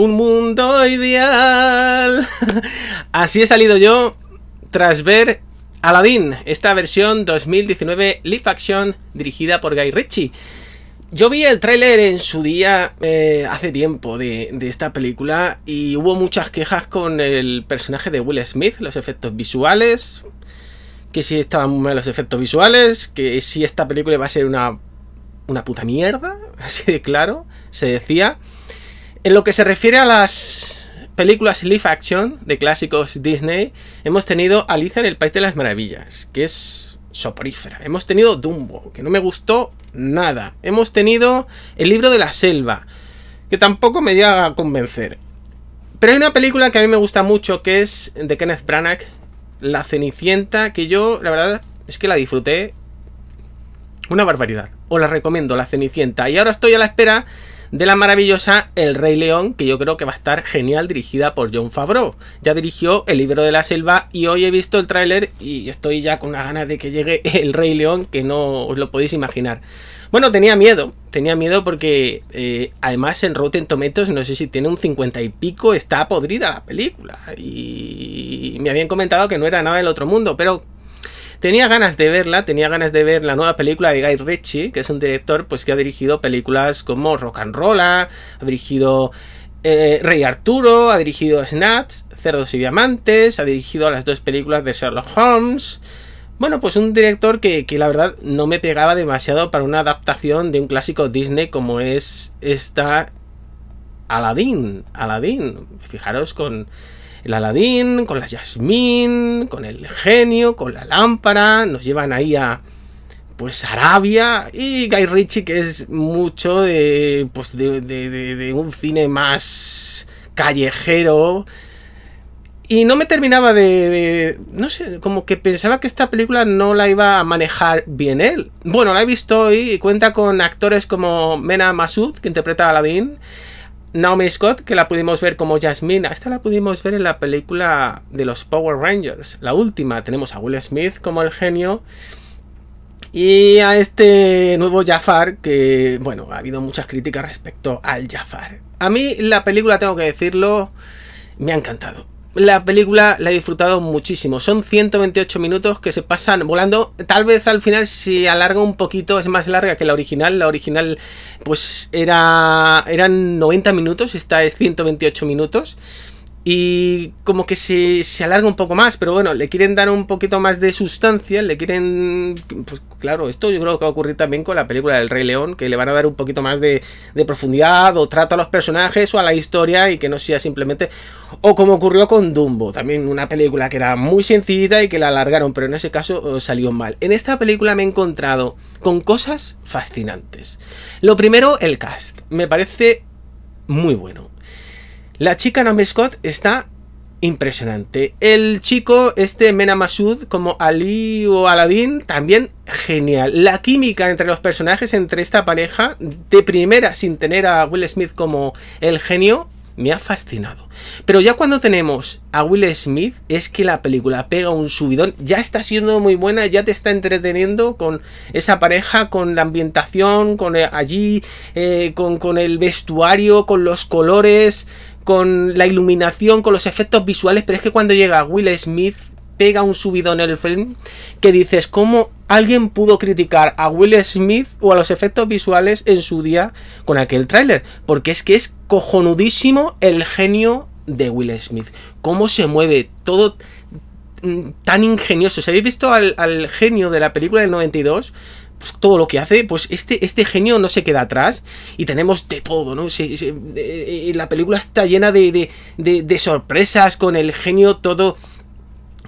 un mundo ideal. Así he salido yo tras ver Aladdin, esta versión 2019 live action dirigida por Guy Ritchie. Yo vi el tráiler en su día eh, hace tiempo de, esta película y hubo muchas quejas con el personaje de Will Smith, los efectos visuales, que si estaban mal los efectos visuales, que si esta película va a ser una, una puta mierda, así de claro, se decía. En lo que se refiere a las películas live action de clásicos Disney, hemos tenido Alicia en el País de las Maravillas, que es soporífera. Hemos tenido Dumbo, que no me gustó nada. Hemos tenido El libro de la selva, que tampoco me llega a convencer. Pero hay una película que a mí me gusta mucho, que es de Kenneth Branagh, La Cenicienta, que yo, la verdad, es que la disfruté una barbaridad. Os la recomiendo, La Cenicienta. Y ahora estoy a la espera de la maravillosa El Rey León, que yo creo que va a estar genial, dirigida por John Favreau. Ya dirigió El Libro de la Selva y hoy he visto el tráiler y estoy ya con la ganas de que llegue El Rey León, que no os lo podéis imaginar. Bueno, tenía miedo, tenía miedo porque eh, además en Rotten Tomatoes, no sé si tiene un 50 y pico, está podrida la película. Y me habían comentado que no era nada del otro mundo, pero Tenía ganas de verla, tenía ganas de ver la nueva película de Guy Ritchie, que es un director pues que ha dirigido películas como Rock and Rolla, ha dirigido eh, Rey Arturo, ha dirigido Snatch, Cerdos y Diamantes, ha dirigido las dos películas de Sherlock Holmes. Bueno, pues un director que, la verdad no me pegaba demasiado para una adaptación de un clásico Disney como es esta Aladdin. Aladdin, fijaros con el Aladín, con la Yasmín, con el genio, con la lámpara, nos llevan ahí a pues Arabia y Guy Ritchie que es mucho de pues de, de, de, un cine más callejero y no me terminaba de, no sé como que pensaba que esta película no la iba a manejar bien él bueno la he visto hoy y cuenta con actores como Mena Masud, que interpreta a Aladín. Naomi Scott, que la pudimos ver como Jasmine, esta la pudimos ver en la película de los Power Rangers, la última. Tenemos a Will Smith como el genio. Y a este nuevo Jafar, que bueno, ha habido muchas críticas respecto al Jafar. A mí la película, tengo que decirlo, me ha encantado la película la he disfrutado muchísimo. Son 128 minutos que se pasan volando. Tal vez al final se alarga un poquito, es más larga que la original. La original pues era eran 90 minutos, esta es 128 minutos y como que se, alarga un poco más, pero bueno, le quieren dar un poquito más de sustancia, le quieren... Pues claro, esto yo creo que va a ocurrir también con la película del Rey León, que le van a dar un poquito más de, profundidad o trata a los personajes o a la historia y que no sea simplemente... O como ocurrió con Dumbo, también una película que era muy sencilla y que la alargaron, pero en ese caso eh, salió mal. En esta película me he encontrado con cosas fascinantes. Lo primero, el cast. Me parece muy bueno la chica Naomi Scott está impresionante. El chico, este Mena Masud, como Ali o Aladdin, también genial. La química entre los personajes, entre esta pareja, de primera, sin tener a Will Smith como el genio, me ha fascinado. Pero ya cuando tenemos a Will Smith, es que la película pega un subidón, ya está siendo muy buena, ya te está entreteniendo con esa pareja, con la ambientación, con eh, allí, eh, con, con el vestuario, con los colores, con la iluminación, con los efectos visuales, pero es que cuando llega Will Smith pega un subidón en el film que dices, ¿cómo alguien pudo criticar a Will Smith o a los efectos visuales en su día con aquel tráiler? Porque es que es cojonudísimo el genio de Will Smith. Cómo se mueve todo mm, tan ingenioso. Si habéis visto al, al genio de la película del 92, pues, todo lo que hace, pues este, este genio no se queda atrás y tenemos de todo, ¿no? Eh, eh, la película está llena de, de sorpresas con el genio todo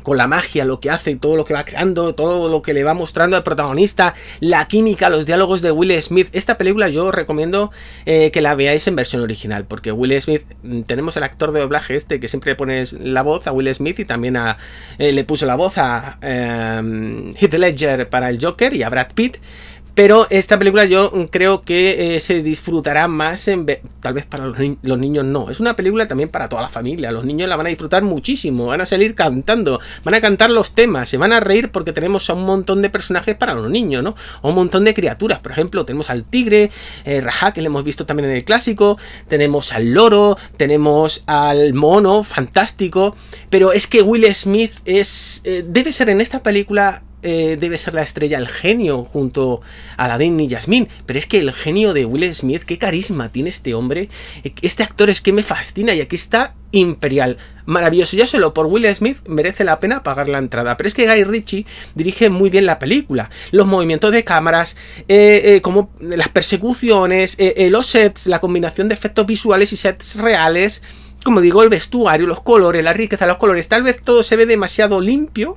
con la magia, lo que hace, todo lo que va creando, todo lo que le va mostrando al protagonista, la química, los diálogos de Will Smith. Esta película yo recomiendo eh, que la veáis en versión original, porque Will Smith, mm, tenemos el actor de doblaje este que siempre pone la voz a Will Smith y también a, eh, le puso la voz a eh, Heath Ledger para el Joker y a Brad Pitt. Pero esta película yo creo que eh, se disfrutará más, tal vez para los, niños no. Es una película también para toda la familia. Los niños la van a disfrutar muchísimo, van a salir cantando, van a cantar los temas, se van a reír porque tenemos a un montón de personajes para los niños, ¿no? un montón de criaturas. Por ejemplo, tenemos al tigre, eh, Raja, que lo hemos visto también en el clásico, tenemos al loro, tenemos al mono, fantástico. Pero es que Will Smith es, eh, debe ser en esta película eh, debe ser la estrella el genio junto a Aladdin y Jasmine, pero es que el genio de Will Smith, qué carisma tiene este hombre. Eh, este actor es que me fascina y aquí está imperial. Maravilloso, ya solo por Will Smith merece la pena pagar la entrada. Pero es que Guy Ritchie dirige muy bien la película. Los movimientos de cámaras, eh, como las persecuciones, los sets, la combinación de efectos visuales y sets reales. Como digo, el vestuario, los colores, la riqueza, los colores. Tal vez todo se ve demasiado limpio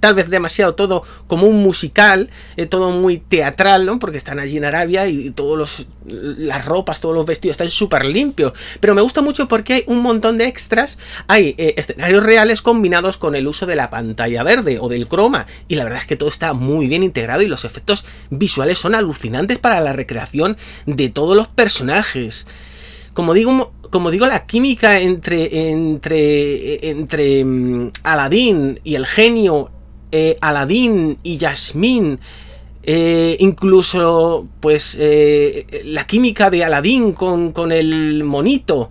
tal vez demasiado todo como un musical, eh, todo muy teatral, ¿no? Porque están allí en Arabia y, todas todos los las ropas, todos los vestidos están súper limpios, pero me gusta mucho porque hay un montón de extras, hay eh, escenarios reales combinados con el uso de la pantalla verde o del croma, y la verdad es que todo está muy bien integrado y los efectos visuales son alucinantes para la recreación de todos los personajes. Como digo, como digo, la química entre, entre, eh, entre mm, Aladín y el genio eh, Aladín y Yasmín. Eh, incluso, pues, eh, la química de Aladín con, el monito,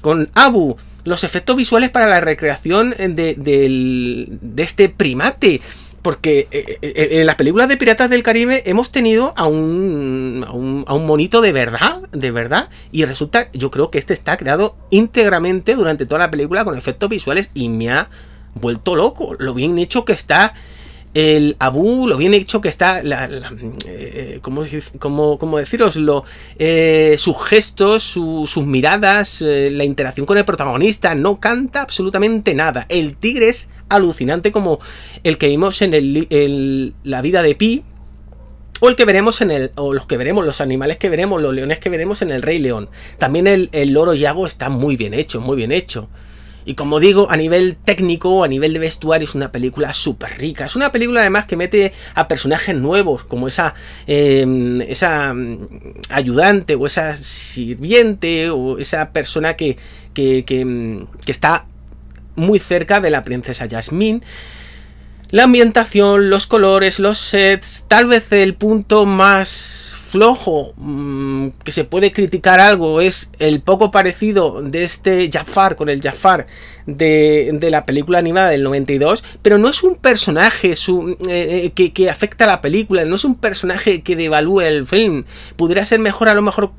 con Abu. Los efectos visuales para la recreación de, este primate porque en las películas de Piratas del Caribe hemos tenido a un, monito de verdad, de verdad, y resulta, yo creo que este está creado íntegramente durante toda la película con efectos visuales y me ha vuelto loco. Lo bien hecho que está el Abu, lo bien hecho que está, la, eh, ¿cómo, eh, sus gestos, sus miradas, eh, la interacción con el protagonista, no canta absolutamente nada. El tigre es alucinante como el que vimos en la vida de Pi, o el que veremos en el, los que veremos, los animales que veremos, los leones que veremos en el Rey León. También el, el loro Yago está muy bien hecho, muy bien hecho. Y como digo, a nivel técnico, a nivel de vestuario, es una película súper rica. Es una película además que mete a personajes nuevos, como esa, em, esa mm, ayudante o esa sirviente o esa persona que, que, que, mm, que está muy cerca de la princesa Jasmine. La ambientación, los colores, los sets, tal vez el punto más flojo mm, que se puede criticar algo es el poco parecido de este Jafar con el Jafar de, la película animada del 92, pero no es un personaje eh, eh, que, que, afecta a la película, no es un personaje que devalúe el film, pudiera ser mejor a lo mejor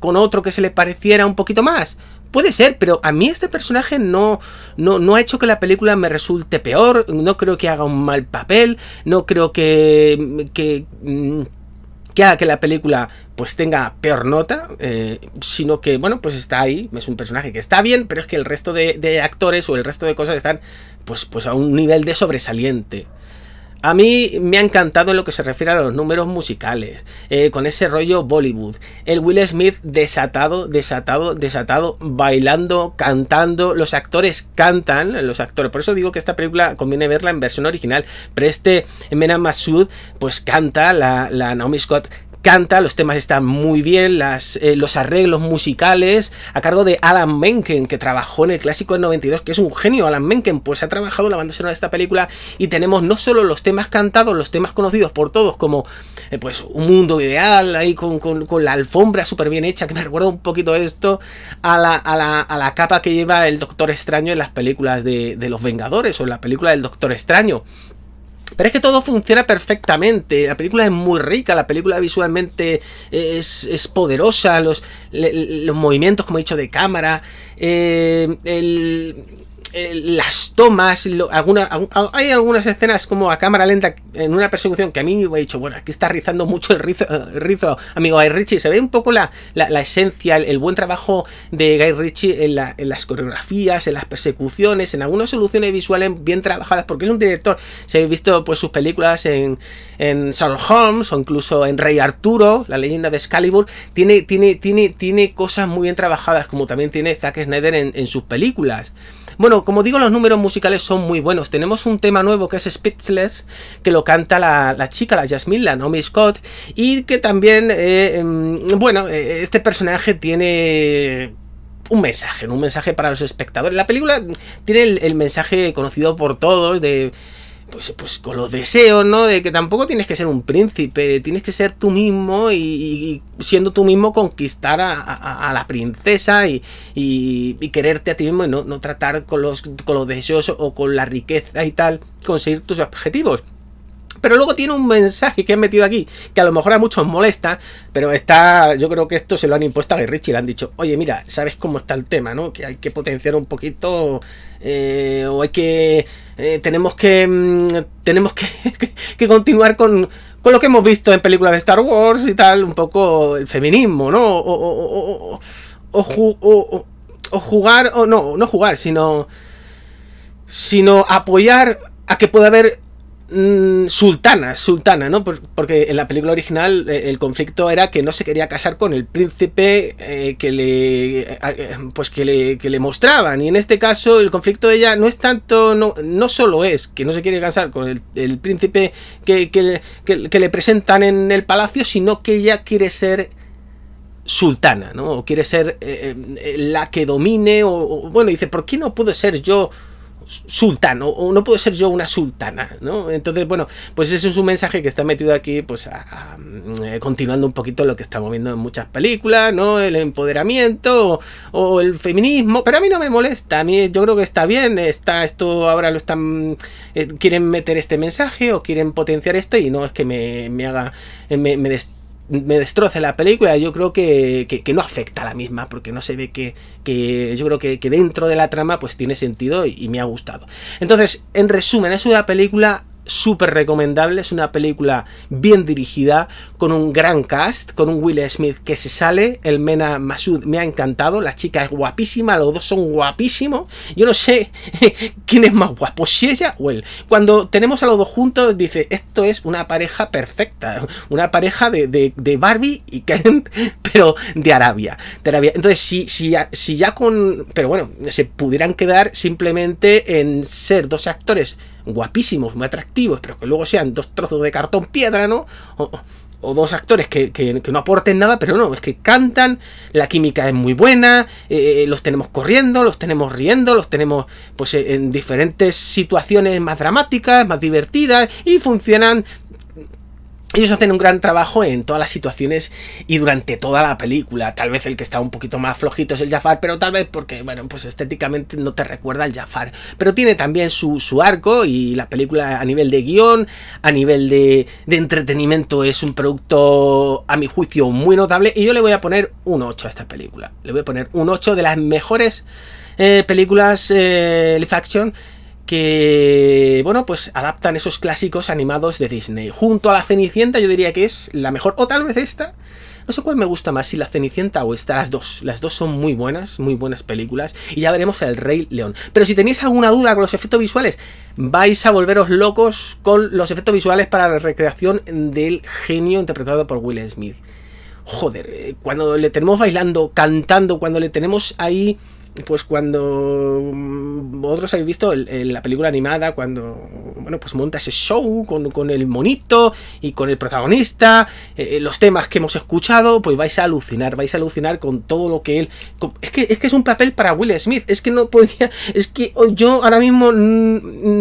con otro que se le pareciera un poquito más, Puede ser, pero a mí este personaje no, no, no ha hecho que la película me resulte peor, no creo que haga un mal papel, no creo que... que mm, que haga que la película pues tenga peor nota, eh, sino que, bueno, pues está ahí, es un personaje que está bien, pero es que el resto de, de, actores o el resto de cosas están pues, pues a un nivel de sobresaliente. A mí me ha encantado en lo que se refiere a los números musicales, eh, con ese rollo Bollywood. El Will Smith desatado, desatado, desatado, bailando, cantando. Los actores cantan, los actores. Por eso digo que esta película conviene verla en versión original. Pero este Mena Masud pues canta, la, la Naomi Scott canta, los temas están muy bien, las, eh, los arreglos musicales a cargo de Alan Menken, que trabajó en el clásico del 92, que es un genio. Alan Menken, pues ha trabajado la banda sonora de esta película y tenemos no solo los temas cantados, los temas conocidos por todos, como eh, pues un mundo ideal, ahí con, la alfombra súper bien hecha, que me recuerda un poquito esto a la, a, la, a la, capa que lleva el Doctor Extraño en las películas de, de los Vengadores o en la película del Doctor Extraño. Pero es que todo funciona perfectamente. La película es muy rica, la película visualmente es, poderosa, los, los movimientos, como he dicho, de cámara, eh, el, eh, las tomas, alguna, hay algunas escenas como a cámara lenta en una persecución que a mí me he dicho, bueno, aquí está rizando mucho el eh, rizo, amigo Guy Ritchie. Se ve un poco la, la, esencia, el, buen trabajo de Guy Ritchie en, las coreografías, en las persecuciones, en algunas soluciones visuales bien trabajadas, porque es un director. Se ha visto pues sus películas en, en Sherlock Holmes o incluso en Rey Arturo, la leyenda de Excalibur. Tiene, tiene, tiene, tiene cosas muy bien trabajadas, como también tiene Zack Snyder en sus películas. Bueno, como digo, los números musicales son muy buenos. Tenemos un tema nuevo que es Speechless, que lo canta la, chica, la Jasmine, la Naomi Scott, y que también, eh, em, bueno, eh, este personaje tiene un mensaje, un mensaje para los espectadores. La película tiene el mensaje conocido por todos de pues, pues con los deseos, ¿no? De que tampoco tienes que ser un príncipe, tienes que ser tú mismo y, siendo tú mismo conquistar a, la princesa y, y, quererte a ti mismo y no, no tratar con los, con los deseos o con la riqueza y tal conseguir tus objetivos pero luego tiene un mensaje que han metido aquí, que a lo mejor a muchos molesta, pero está, yo creo que esto se lo han impuesto a rich y le han dicho, oye, mira, sabes cómo está el tema, ¿no? Que hay que potenciar un poquito, eh, o hay que, eh, tenemos que, mm, tenemos que, continuar con, con lo que hemos visto en películas de Star Wars y tal, un poco el feminismo, ¿no? O, o jugar, o no, no jugar, sino, sino apoyar a que pueda haber Mm, sultana, sultana, ¿no? Porque en la película original eh, el conflicto era que no se quería casar con el príncipe eh, que le eh, pues que le, mostraban. Y en este caso el conflicto de ella no es tanto, no, solo es que no se quiere casar con el, príncipe que, le presentan en el palacio, sino que ella quiere ser sultana, ¿no? O quiere ser la que domine, o, bueno, dice, ¿por qué no puedo ser yo sultano o, no puedo ser yo una sultana, ¿no? Entonces, bueno, pues ese es un mensaje que está metido aquí, pues eh, continuando un poquito lo que estamos viendo en muchas películas, ¿no? El empoderamiento o, el feminismo, pero a mí no me molesta, a mí yo creo que está bien, está esto ahora lo están, eh, quieren meter este mensaje o quieren potenciar esto y no es que me, me haga, eh, me, me me destroce la película, yo creo que, que, no afecta a la misma, porque no se ve que, que yo creo que, dentro de la trama pues tiene sentido y, me ha gustado. Entonces, en resumen, es una película súper recomendable. Es una película bien dirigida, con un gran cast, con un Will Smith que se sale. El Mena Masud me ha encantado. La chica es guapísima, los dos son guapísimos. Yo no sé quién es más guapo, si ella o él. Cuando tenemos a los dos juntos, dice: Esto es una pareja perfecta, una pareja de, Barbie y Kent, pero de Arabia. De Arabia. Entonces, si, si ya con. Pero bueno, se pudieran quedar simplemente en ser dos actores guapísimos, muy atractivos, pero que luego sean dos trozos de cartón piedra, ¿no? O, dos actores que, no aporten nada, pero no, es que cantan, la química es muy buena, eh, los tenemos corriendo, los tenemos riendo, los tenemos pues en diferentes situaciones más dramáticas, más divertidas y funcionan ellos hacen un gran trabajo en todas las situaciones y durante toda la película. Tal vez el que está un poquito más flojito es el Jafar, pero tal vez porque, bueno, pues estéticamente no te recuerda al Jafar. Pero tiene también su, arco y la película a nivel de guión, a nivel de, entretenimiento es un producto, a mi juicio, muy notable. Y yo le voy a poner un 8 a esta película. Le voy a poner un 8 de las mejores eh, películas eh, live action que, bueno, pues adaptan esos clásicos animados de Disney. Junto a la Cenicienta yo diría que es la mejor, o tal vez esta. No sé cuál me gusta más, si la Cenicienta o esta, las dos. Las dos son muy buenas, muy buenas películas. Y ya veremos el Rey León. Pero si tenéis alguna duda con los efectos visuales, vais a volveros locos con los efectos visuales para la recreación del genio interpretado por Will Smith. Joder, eh, cuando le tenemos bailando, cantando, cuando le tenemos ahí pues, pues cuando mm, vosotros habéis visto la película animada, cuando, bueno, pues monta ese show con, el monito y con el protagonista, eh, eh, los temas que hemos escuchado, pues vais a alucinar, vais a alucinar con todo lo que él... es, que, es un papel para Will Smith, es que no podía, es que yo ahora mismo mm,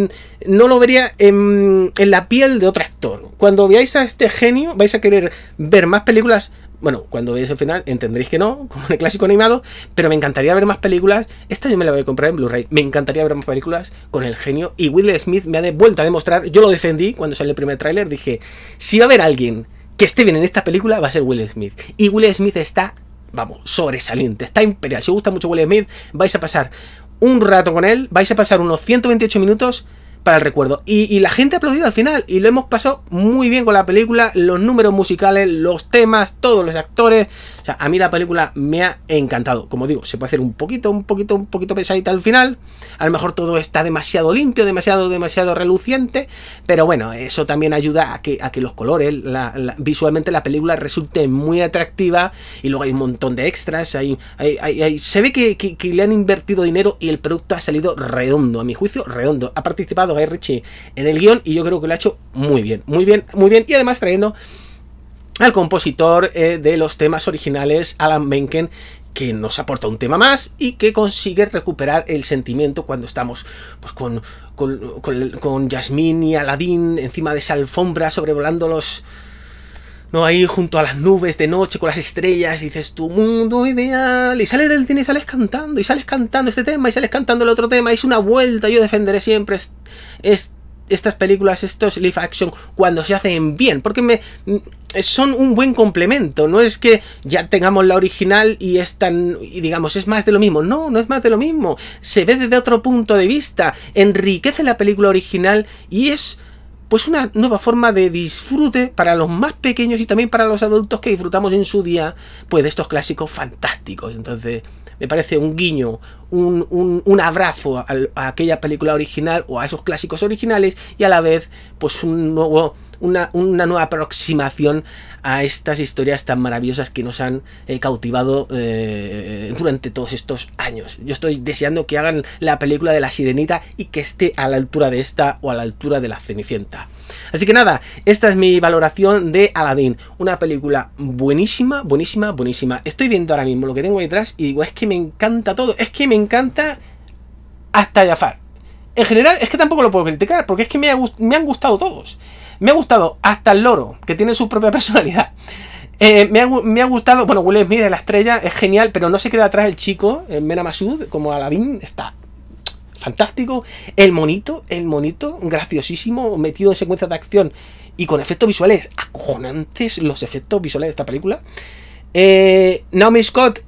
mm, no lo vería en, en la piel de otro actor. Cuando veáis a este genio, vais a querer ver más películas bueno, cuando veáis el final entendréis que no, como en el clásico animado, pero me encantaría ver más películas. Esta yo me la voy a comprar en Blu-ray. Me encantaría ver más películas con el genio. Y Will Smith me ha vuelto a demostrar, yo lo defendí cuando salió el primer tráiler, dije, si va a haber alguien que esté bien en esta película, va a ser Will Smith. Y Will Smith está, vamos, sobresaliente, está imperial. Si os gusta mucho Will Smith, vais a pasar un rato con él, vais a pasar unos 128 minutos para el recuerdo. Y, la gente ha aplaudido al final y lo hemos pasado muy bien con la película, los números musicales, los temas, todos los actores. O sea, a mí la película me ha encantado. Como digo, se puede hacer un poquito, un poquito, un poquito pesadita al final. A lo mejor todo está demasiado limpio, demasiado, demasiado reluciente. Pero bueno, eso también ayuda a que, a que los colores, visualmente la película resulte muy atractiva. Y luego hay un montón de extras. Hay, hay, hay, se ve que, le han invertido dinero y el producto ha salido redondo, a mi juicio, redondo. Ha participado Guy Ritchie en el guión y yo creo que lo ha hecho muy bien, muy bien, muy bien. Y además trayendo al compositor eh, de los temas originales, Alan Menken, que nos aporta un tema más y que consigue recuperar el sentimiento cuando estamos pues, con, con, con, y Aladín encima de esa alfombra sobrevolando los... No, ahí junto a las nubes de noche con las estrellas, dices tu mundo ideal, y sales del cine y sales cantando, y sales cantando este tema, y sales cantando el otro tema, y es una vuelta, yo defenderé siempre este estas películas, estos live action, cuando se hacen bien, porque me mm, son un buen complemento, no es que ya tengamos la original y es y digamos, es más de lo mismo, no, no es más de lo mismo, se ve desde otro punto de vista, enriquece la película original y es pues una nueva forma de disfrute para los más pequeños y también para los adultos que disfrutamos en su día, pues de estos clásicos fantásticos. Entonces, me parece un guiño, un, abrazo a, aquella película original o a esos clásicos originales y a la vez pues un nuevo, una, nueva aproximación a estas historias tan maravillosas que nos han eh, cautivado eh, durante todos estos años. Yo estoy deseando que hagan la película de la sirenita y que esté a la altura de esta o a la altura de la cenicienta. Así que nada, esta es mi valoración de Aladdin, una película buenísima, buenísima, buenísima. Estoy viendo ahora mismo lo que tengo detrás y digo, es que me encanta todo, es que me encanta hasta Jafar. En general, es que tampoco lo puedo criticar, porque es que me, han gustado todos. Me ha gustado hasta el loro, que tiene su propia personalidad. Eh, me, ha, gustado, bueno, Will Smith la estrella es genial, pero no se queda atrás el chico, en eh, Mena como Aladdin, está fantástico. El monito, el monito, graciosísimo, metido en secuencias de acción y con efectos visuales acojonantes, los efectos visuales de esta película. Eh, Naomi Scott,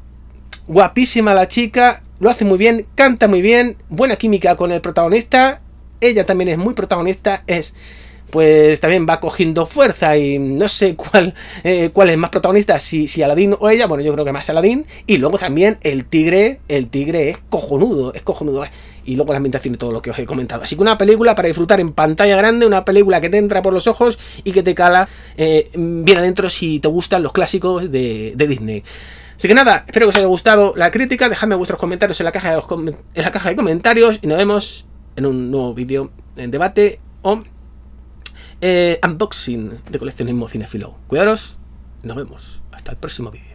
guapísima la chica, lo hace muy bien, canta muy bien, buena química con el protagonista, ella también es muy protagonista, es pues también va cogiendo fuerza y no sé cuál, eh, cuál es más protagonista, si, si Aladín o ella, bueno yo creo que más Aladdin. y luego también el tigre, el tigre es cojonudo, es cojonudo, eh. y luego la ambientación y todo lo que os he comentado. Así que una película para disfrutar en pantalla grande, una película que te entra por los ojos y que te cala eh, bien adentro si te gustan los clásicos de, de Disney. Así que nada, espero que os haya gustado la crítica, dejadme vuestros comentarios en la caja de, comentarios y nos vemos en un nuevo vídeo en debate o eh, unboxing de coleccionismo cinefilo. Cuidaros, nos vemos, hasta el próximo vídeo.